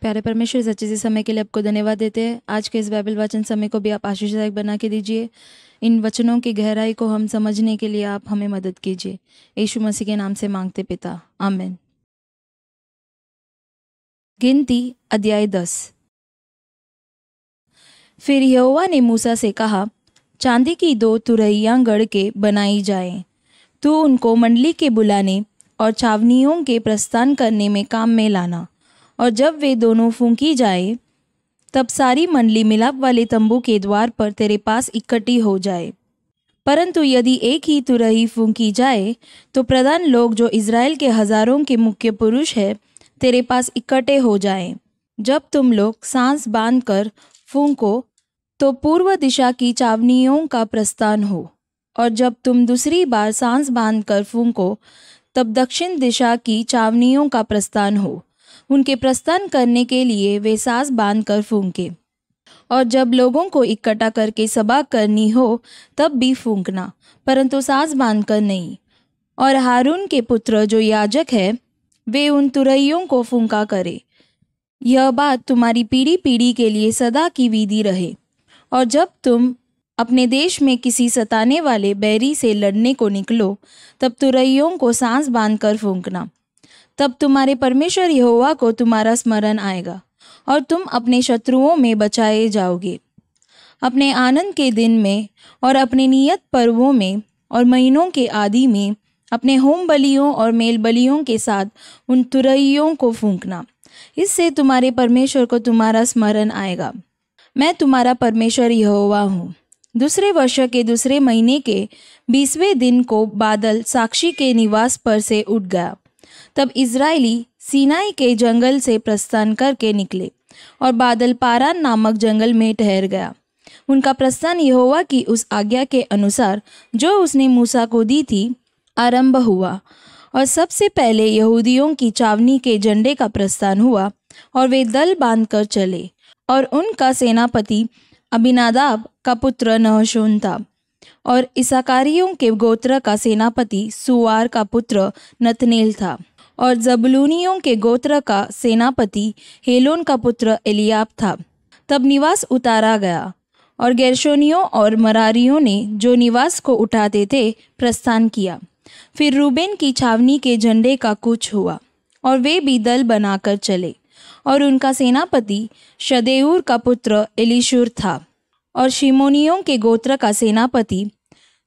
प्यारे परमेश्वर सच्चे से समय के लिए आपको धन्यवाद देते हैं आज के इस बाइबल वचन समय को भी आप आशीषदायक बना के दीजिए इन वचनों की गहराई को हम समझने के लिए आप हमें मदद कीजिए यीशु मसीह के नाम से मांगते पिता आमिन गिनती अध्याय दस फिर यहोवा ने मूसा से कहा चांदी की दो तुरैया गढ़ के बनाई जाए तू उनको मंडली के बुलाने और छावनियों के प्रस्थान करने में काम में लाना और जब वे दोनों फूंकी जाए तब सारी मंडली मिलाप वाले तंबू के द्वार पर तेरे पास इकट्ठी हो जाए परंतु यदि एक ही तुरही फूंकी जाए तो प्रधान लोग जो इसराइल के हजारों के मुख्य पुरुष है तेरे पास इकट्ठे हो जाए जब तुम लोग सांस बांध कर फूंको तो पूर्व दिशा की चावनियों का प्रस्थान हो और जब तुम दूसरी बार सांस बांध कर फूंको तब दक्षिण दिशा की चावनियों का प्रस्थान हो उनके प्रस्थान करने के लिए वे सांस बांध कर फूंके और जब लोगों को इकट्ठा करके सभा करनी हो तब भी फूंकना परंतु सांस बांध कर नहीं और हारून के पुत्र जो याजक है वे उन तुरैयों को फूंका करे यह बात तुम्हारी पीढ़ी पीढ़ी के लिए सदा की विधि रहे और जब तुम अपने देश में किसी सताने वाले बैरी से लड़ने को निकलो तब तुरैयों को सांस बांध कर फूंकना तब तुम्हारे परमेश्वर यहोवा को तुम्हारा स्मरण आएगा और तुम अपने शत्रुओं में बचाए जाओगे अपने आनंद के दिन में और अपने नियत पर्वों में और महीनों के आदि में अपने होम बलियों और मेल बलियों के साथ उन तुरइयों को फूंकना इससे तुम्हारे परमेश्वर को तुम्हारा स्मरण आएगा मैं तुम्हारा परमेश्वर यहोवा हूँ दूसरे वर्ष के दूसरे महीने के बीसवें दिन को बादल साक्षी के निवास पर से उठ गया तब इसराइली सीनाई के जंगल से प्रस्थान करके निकले और बादल पारान नामक जंगल में ठहर गया उनका प्रस्थान यह हुआ कि उस आज्ञा के अनुसार जो उसने मूसा को दी थी आरंभ हुआ और सबसे पहले यहूदियों की चावनी के झंडे का प्रस्थान हुआ और वे दल बांधकर चले और उनका सेनापति अबिनादाब का पुत्र नहशोन था और इसाकारियों के गोत्र का सेनापति सुवार का पुत्र नथनेल था और जबलूनियों के गोत्र का सेनापति हेलोन का पुत्र एलियाब था तब निवास उतारा गया और गैरशोनियों और मरारियों ने जो निवास को उठाते थे प्रस्थान किया फिर रूबेन की छावनी के झंडे का कुछ हुआ और वे भी दल बनाकर चले और उनका सेनापति शदेऊर का पुत्र एलिशूर था और शिमोनियों के गोत्र का सेनापति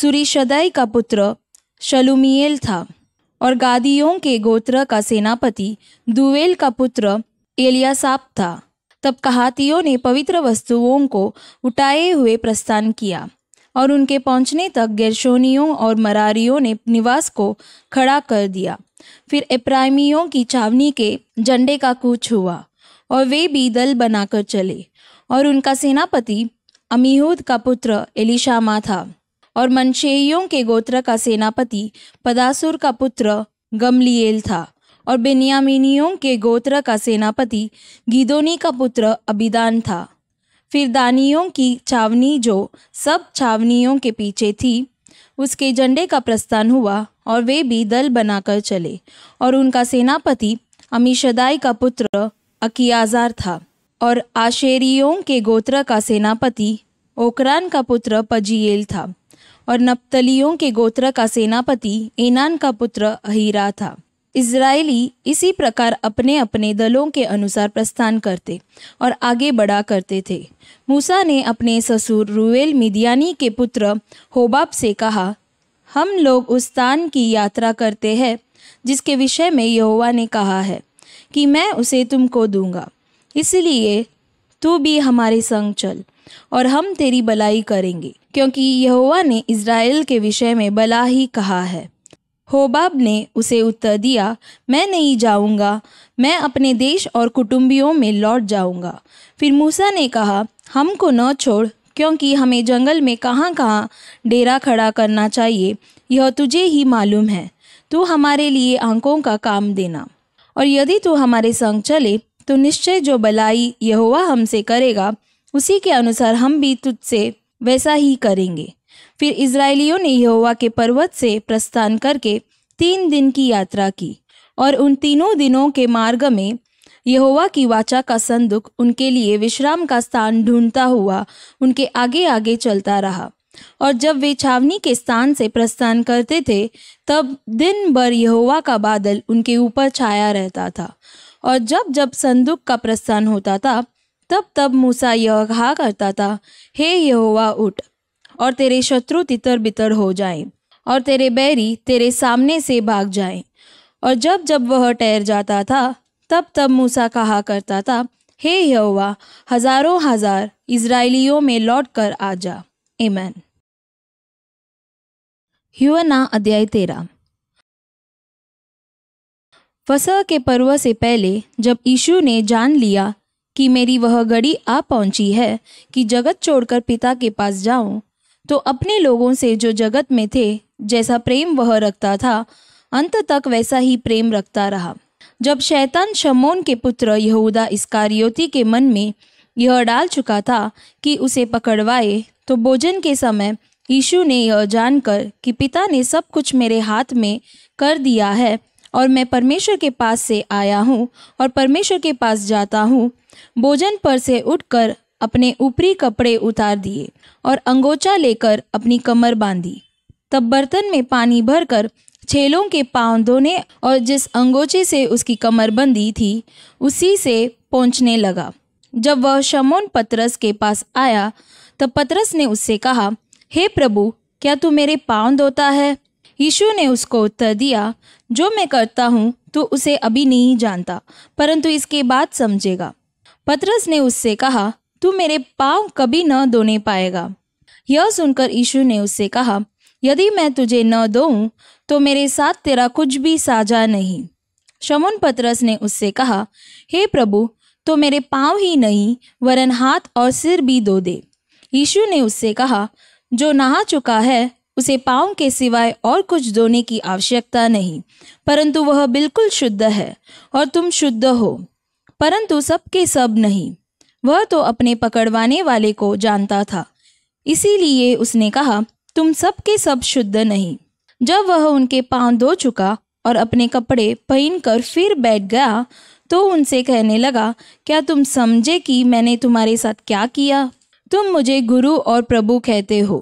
सुरीशदाई का पुत्र शलुमियल था और गादियों के गोत्र का सेनापति दुवेल का पुत्र एलियासाप था तब कहातियों ने पवित्र वस्तुओं को उठाए हुए प्रस्थान किया और उनके पहुंचने तक गैरशोनियों और मरारियों ने निवास को खड़ा कर दिया फिर एप्राइमियों की छावनी के झंडे का कूच हुआ और वे भी दल बनाकर चले और उनका सेनापति अमीहूद का पुत्र एलिशामा था और मनशेइयों के गोत्र का सेनापति पदासुर का पुत्र गमलियेल था और बेनियामिनियों के गोत्र का सेनापति गिदोनी का पुत्र अबिदान था फिर दानियों की छावनी जो सब छावनियों के पीछे थी उसके झंडे का प्रस्थान हुआ और वे भी दल बनाकर चले और उनका सेनापति अमीशदाई का पुत्र अकियाजार था और आशेरियों के गोत्र का सेनापति ओकरान का पुत्र पजियेल था और नप्तलियों के गोत्र का सेनापति एनान का पुत्र अहीरा था इसराइली इसी प्रकार अपने अपने दलों के अनुसार प्रस्थान करते और आगे बढ़ा करते थे मूसा ने अपने ससुर रुएल मिदियानी के पुत्र होबाब से कहा हम लोग उस स्थान की यात्रा करते हैं जिसके विषय में यहोवा ने कहा है कि मैं उसे तुमको दूंगा इसलिए तू भी हमारे संग चल और हम तेरी बलाई करेंगे क्योंकि यहोवा ने इसराइल के विषय में बला ही कहा है होबाब ने उसे उत्तर दिया मैं नहीं जाऊंगा मैं अपने देश और कुटुंबियों में लौट जाऊंगा फिर मूसा ने कहा हमको न छोड़ क्योंकि हमें जंगल में कहाँ कहाँ डेरा खड़ा करना चाहिए यह तुझे ही मालूम है तू हमारे लिए आंकों का काम देना और यदि तू हमारे संग चले तो निश्चय जो बलाई यहोवा हमसे करेगा उसी के अनुसार हम भी तुझसे वैसा ही करेंगे फिर इसराइलियों ने यहोवा के पर्वत से प्रस्थान करके तीन दिन की यात्रा की और उन तीनों दिनों के मार्ग में यहोवा की वाचा का संदूक उनके लिए विश्राम का स्थान ढूंढता हुआ उनके आगे आगे चलता रहा और जब वे छावनी के स्थान से प्रस्थान करते थे तब दिन भर यहोवा का बादल उनके ऊपर छाया रहता था और जब जब संदूक का प्रस्थान होता था तब तब मूसा यह कहा करता था हे यहोवा उठ और तेरे शत्रु तितर बितर हो जाएं और तेरे बैरी तेरे सामने से भाग जाएं और जब जब वह ठहर जाता था तब तब मूसा कहा करता था हे यहोवा हजारों हजार इसराइलियों में लौट कर आ जा एमन युवना अध्याय तेरा फसह के पर्व से पहले जब यीशु ने जान लिया कि मेरी वह घड़ी आ पहुंची है कि जगत छोड़कर पिता के पास जाऊं तो अपने लोगों से जो जगत में थे जैसा प्रेम वह रखता था अंत तक वैसा ही प्रेम रखता रहा जब शैतान शमोन के पुत्र यहूदा इसकारियोती के मन में यह डाल चुका था कि उसे पकड़वाए तो भोजन के समय यीशु ने यह जानकर कि पिता ने सब कुछ मेरे हाथ में कर दिया है और मैं परमेश्वर के पास से आया हूँ और परमेश्वर के पास जाता हूँ भोजन पर से उठकर अपने ऊपरी कपड़े उतार दिए और अंगोचा लेकर अपनी कमर बांधी तब बर्तन में पानी भरकर छेलों के पांव धोने और जिस अंगोचे से उसकी कमर बंधी थी उसी से पहुंचने लगा जब वह शमोन पतरस के पास आया तब पतरस ने उससे कहा हे प्रभु क्या तू मेरे पांव धोता है यीशु ने उसको उत्तर दिया जो मैं करता हूँ तो उसे अभी नहीं जानता परंतु इसके बाद समझेगा पतरस ने उससे कहा तू मेरे पाँव कभी न धोने पाएगा यह सुनकर यीशु ने उससे कहा यदि मैं तुझे न दूँ तो मेरे साथ तेरा कुछ भी साझा नहीं शमुन पतरस ने उससे कहा हे प्रभु तो मेरे पाँव ही नहीं वरन हाथ और सिर भी दो दे यीशु ने उससे कहा जो नहा चुका है उसे पाँव के सिवाय और कुछ धोने की आवश्यकता नहीं परंतु वह बिल्कुल शुद्ध है और तुम शुद्ध हो परंतु सबके सब नहीं वह तो अपने पकड़वाने वाले को जानता था इसीलिए उसने कहा तुम सबके सब शुद्ध नहीं जब वह उनके पाँव धो चुका और अपने कपड़े पहन कर फिर बैठ गया तो उनसे कहने लगा क्या तुम समझे कि मैंने तुम्हारे साथ क्या किया तुम मुझे गुरु और प्रभु कहते हो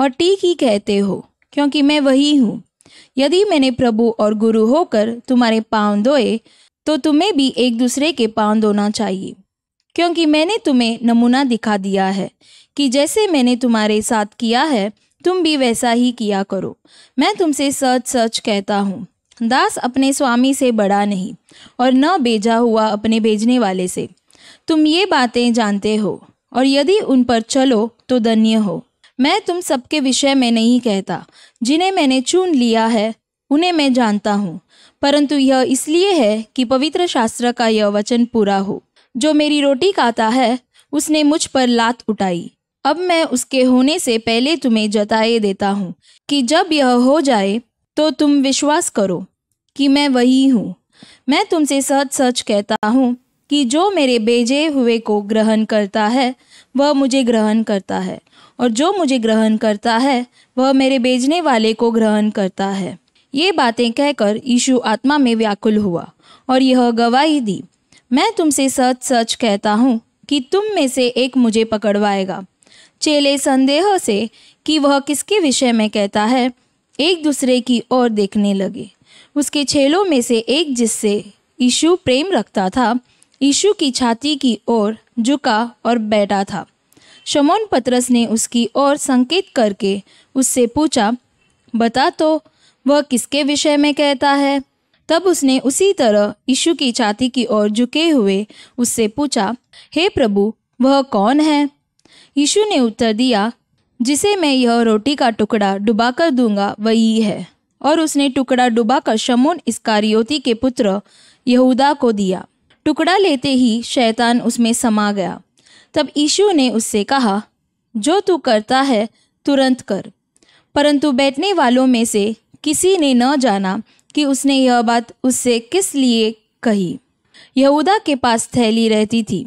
और ठीक ही कहते हो क्योंकि मैं वही हूँ यदि मैंने प्रभु और गुरु होकर तुम्हारे पाँव धोए तो तुम्हें भी एक दूसरे के पाँव धोना चाहिए क्योंकि मैंने तुम्हें नमूना दिखा दिया है कि जैसे मैंने तुम्हारे साथ किया है तुम भी वैसा ही किया करो मैं तुमसे सच सच कहता हूँ दास अपने स्वामी से बड़ा नहीं और न भेजा हुआ अपने भेजने वाले से तुम ये बातें जानते हो और यदि उन पर चलो तो धन्य हो मैं तुम सबके विषय में नहीं कहता जिन्हें मैंने चुन लिया है उन्हें मैं जानता हूँ परंतु यह इसलिए है कि पवित्र शास्त्र का यह वचन पूरा हो जो मेरी रोटी खाता है उसने मुझ पर लात उठाई अब मैं उसके होने से पहले तुम्हें जताए देता हूँ कि जब यह हो जाए तो तुम विश्वास करो कि मैं वही हूँ मैं तुमसे सच सच कहता हूँ कि जो मेरे भेजे हुए को ग्रहण करता है वह मुझे ग्रहण करता है और जो मुझे ग्रहण करता है वह मेरे भेजने वाले को ग्रहण करता है ये बातें कहकर यीशु आत्मा में व्याकुल हुआ और यह गवाही दी मैं तुमसे सच सच कहता हूँ कि तुम में से एक मुझे पकड़वाएगा चेले संदेह से कि वह किसके विषय में कहता है एक दूसरे की ओर देखने लगे उसके चेलों में से एक जिससे यीशु प्रेम रखता था यीशु की छाती की ओर झुका और बैठा था शमोन पत्रस ने उसकी ओर संकेत करके उससे पूछा बता तो वह किसके विषय में कहता है तब उसने उसी तरह यीशु की छाती की ओर झुके हुए उससे पूछा हे hey प्रभु वह कौन है यीशु ने उत्तर दिया जिसे मैं यह रोटी का टुकड़ा डुबा कर दूंगा वही है और उसने टुकड़ा डुबाकर शमोन इस के पुत्र यहूदा को दिया टुकड़ा लेते ही शैतान उसमें समा गया तब ईशु ने उससे कहा जो तू करता है तुरंत कर परंतु बैठने वालों में से किसी ने न जाना कि उसने यह बात उससे किस लिए कही यहूदा के पास थैली रहती थी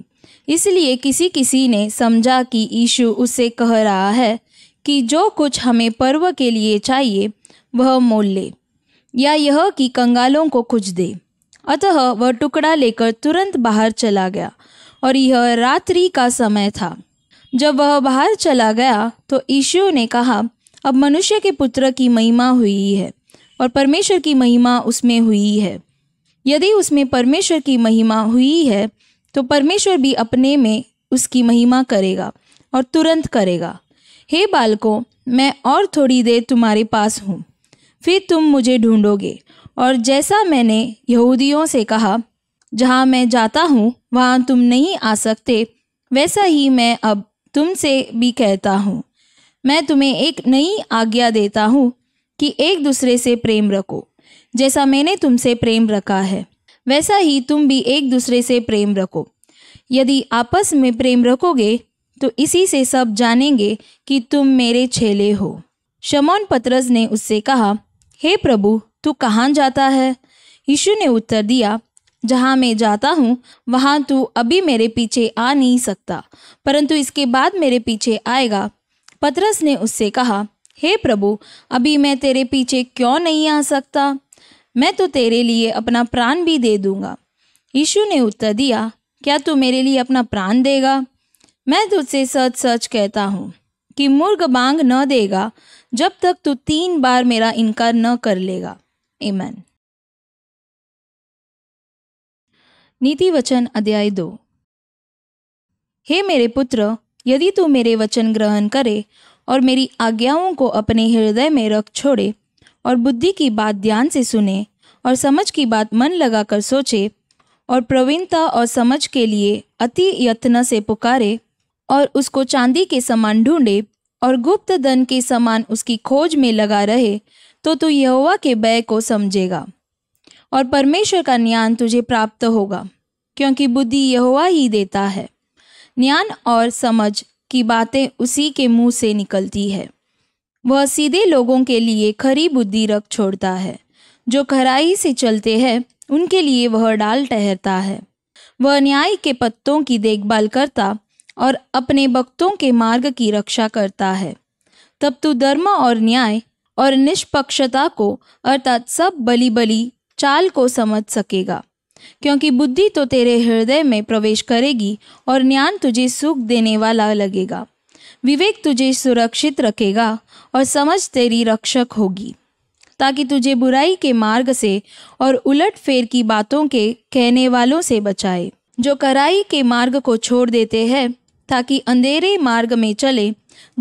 इसलिए किसी किसी ने समझा कि ईशु उससे कह रहा है कि जो कुछ हमें पर्व के लिए चाहिए वह मोल ले या यह कि कंगालों को कुछ दे अतः वह टुकड़ा लेकर तुरंत बाहर चला गया और यह रात्रि का समय था जब वह बाहर चला गया तो यीशु ने कहा अब मनुष्य के पुत्र की महिमा हुई है और परमेश्वर की महिमा उसमें हुई है यदि उसमें परमेश्वर की महिमा हुई है तो परमेश्वर भी अपने में उसकी महिमा करेगा और तुरंत करेगा हे बालकों मैं और थोड़ी देर तुम्हारे पास हूँ फिर तुम मुझे ढूंढोगे और जैसा मैंने यहूदियों से कहा जहाँ मैं जाता हूँ वहाँ तुम नहीं आ सकते वैसा ही मैं अब तुमसे भी कहता हूँ मैं तुम्हें एक नई आज्ञा देता हूँ कि एक दूसरे से प्रेम रखो जैसा मैंने तुमसे प्रेम रखा है वैसा ही तुम भी एक दूसरे से प्रेम रखो यदि आपस में प्रेम रखोगे तो इसी से सब जानेंगे कि तुम मेरे छेले हो शमौन पत्रस ने उससे कहा हे प्रभु तू कहाँ जाता है यीशु ने उत्तर दिया जहाँ मैं जाता हूँ वहाँ तू अभी मेरे पीछे आ नहीं सकता परंतु इसके बाद मेरे पीछे आएगा पतरस ने उससे कहा हे प्रभु अभी मैं तेरे पीछे क्यों नहीं आ सकता मैं तो तेरे लिए अपना प्राण भी दे दूँगा यीशु ने उत्तर दिया क्या तू मेरे लिए अपना प्राण देगा मैं तुझसे सच सच कहता हूँ कि मुर्ग बांग न देगा जब तक तू तीन बार मेरा इनकार न कर लेगा एमन नीति वचन अध्याय दो हे मेरे पुत्र यदि तू मेरे वचन ग्रहण करे और मेरी आज्ञाओं को अपने हृदय में रख छोड़े और बुद्धि की बात ध्यान से सुने और समझ की बात मन लगाकर सोचे और प्रवीणता और समझ के लिए अति यत्न से पुकारे और उसको चांदी के समान ढूंढे और गुप्त धन के समान उसकी खोज में लगा रहे तो तू यहोवा के भय को समझेगा और परमेश्वर का ज्ञान तुझे प्राप्त होगा क्योंकि बुद्धि यहोवा ही देता है ज्ञान और समझ की बातें उसी के मुंह से निकलती है वह सीधे लोगों के लिए खरी बुद्धि रख छोड़ता है जो खराई से चलते हैं उनके लिए वह डाल ठहरता है वह न्याय के पत्तों की देखभाल करता और अपने भक्तों के मार्ग की रक्षा करता है तब तू धर्म और न्याय और निष्पक्षता को अर्थात सब बली बली चाल को समझ सकेगा क्योंकि बुद्धि तो तेरे हृदय में प्रवेश करेगी और ज्ञान तुझे सुख देने वाला लगेगा विवेक तुझे सुरक्षित रखेगा और समझ तेरी रक्षक होगी ताकि तुझे बुराई के मार्ग से और उलट फेर की बातों के कहने वालों से बचाए जो कराई के मार्ग को छोड़ देते हैं ताकि अंधेरे मार्ग में चले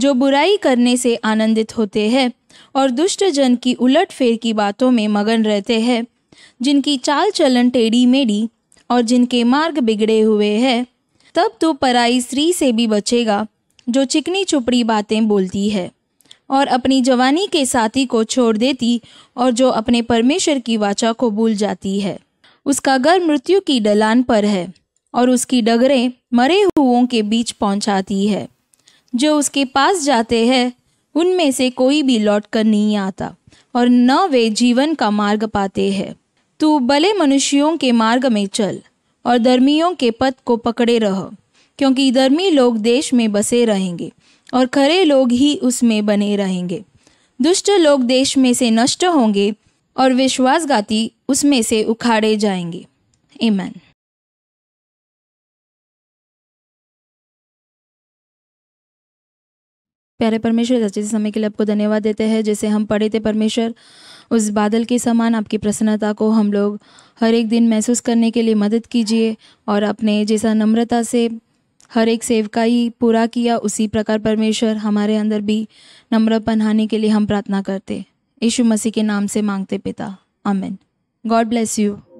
जो बुराई करने से आनंदित होते हैं और दुष्ट जन की उलट फेर की बातों में मगन रहते हैं जिनकी चाल चलन टेढ़ी मेढ़ी और जिनके मार्ग बिगड़े हुए हैं तब तो पराई स्त्री से भी बचेगा जो चिकनी चुपड़ी बातें बोलती है और अपनी जवानी के साथी को छोड़ देती और जो अपने परमेश्वर की वाचा को भूल जाती है उसका घर मृत्यु की डलान पर है और उसकी डगरें मरे हुओं के बीच पहुंचाती है जो उसके पास जाते हैं उनमें से कोई भी लौट कर नहीं आता और न वे जीवन का मार्ग पाते हैं तू भले मनुष्यों के मार्ग में चल और धर्मियों के पद को पकड़े रह क्योंकि धर्मी लोग देश में बसे रहेंगे और खरे लोग ही उसमें बने रहेंगे दुष्ट लोग देश में से नष्ट होंगे और विश्वासघाती उसमें से उखाड़े जाएंगे ईमैन प्यारे परमेश्वर अच्छे समय के लिए आपको धन्यवाद देते हैं जैसे हम पढ़े थे परमेश्वर उस बादल के समान आपकी प्रसन्नता को हम लोग हर एक दिन महसूस करने के लिए मदद कीजिए और अपने जैसा नम्रता से हर एक सेवकाई पूरा किया उसी प्रकार परमेश्वर हमारे अंदर भी नम्र पन्हाने के लिए हम प्रार्थना करते यीशु मसीह के नाम से मांगते पिता अमेन गॉड ब्लेस यू